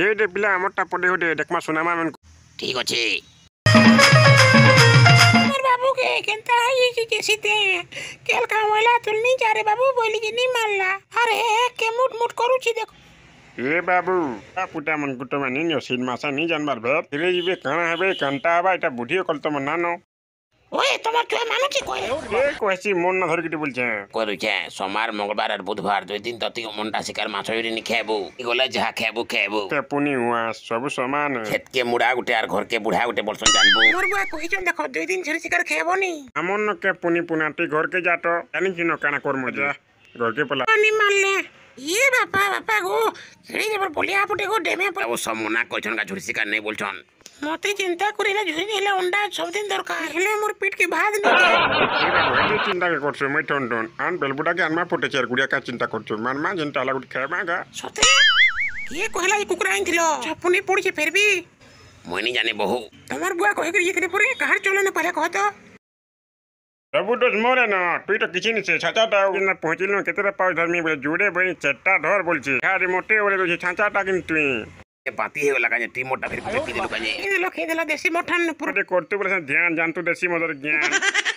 ଯେଇଟି ପିଲା ଆମରଟା ପଟେ ଗୋଟେ ଦେଖମା ସୁନାମା ମାନଙ୍କୁ ଠିକ୍ ଅଛେ ବାବୁକେ କେନ୍ତା ହେଇଛି କି ସିତେ କେଲକା ମଇଲା ତୁଲନି ଯାରେ ବାବୁ ବୋଲିକି ନି ମାରଲା ଆରେ କେ ମୁଟ ମୁଟ କରୁଛି ଦେଖ ଏ ବାବୁ ତା ପୁଟା ମାନଙ୍କୁ ତ ମାନେ ନସିନ ମାସା ନି ଜାନବାର ଭେ ଫିରେ ଯିବେ କାଣା ହେବେ କାନ୍ତା ହେବା ଏଟା ବୁଢ଼ୀ କଲ ତମ ନାନ ওই তোমার মানে কে মানুষই কয় এ কইছি মন না ধরে কিটি বলছে কইছে সোমবার মঙ্গলবার আর বুধবার দুই দিন ততি মনটা শিকার মাছ হইরে নি খাবো এগুলা যাহা খাবো খাবো তে পুনি হুয়া সব সমান খেতকে মুড়া গুটে আর ঘরকে বুড়া গুটে বলছন জানবো মোর বুয়া কইছন দেখো দুই দিন ছেড়ে শিকার খাবো নি আমন কে পুনি পুনাটি ঘরকে যাট ସେଇ ଯେପରି ପଲିଆ ପଟେକୁ ଡେମେ ଆଉ ସମୁନା କହିଛନ୍ କା ଝୁରି ଶିକାର ନେଇ ବୋଲଛନ୍ ମୋତେ ଚିନ୍ତା କରିଲେ ଝୁରି ହେଲେ ଅଣ୍ଡା ସବୁଦିନ ଦରକାର ହେଲେ ମୋର ପିଟକି ଭାତ ଚିନ୍ତାକେ କରୁଛୁ ମୁଇଁ ଟନ୍ ଟନ୍ ଆନ୍ ବେଲବୁଟାକେ ଆନ୍ମା ପଟେ ଚାର ଗୁଡ଼ିଆ କା ଚିନ୍ତା କରୁଛୁ ମାନମା ଯେନ୍ଟା ହେଲା ଗୋଟେ ଖାଇବା ଗା ସତେ କିଏ କହିଲା ଏ କୁକୁର ଆଣିଥିଲ ଛପୁନି ପଡ଼ିଛି ଫେରବି ମୁଇଁ ନି ଜାନେ ବହୁ ତମର ବୁଆ କହିକରି ଇଏ ପରେ କାହାର ଚଲେନ ପାଲା କହ ତ বাবু ডোজ মরে না তুই তো কিছু নিছে ছাঁচাটা না পৌঁছিল কেতটা পাও ধর্মি বলে জুড়ে বই চেটটা ধর বলছি হ্যাঁ মোটে বলে দিয়েছি ছাঁচাটা কিন্তু তুই বাতি হয়ে লাগাছে টি মোটা ফের লক্ষে দিলা দেশি মোটান পুরোটা করতে বলেছে ধ্যান জানতো দেশি মদের জ্ঞান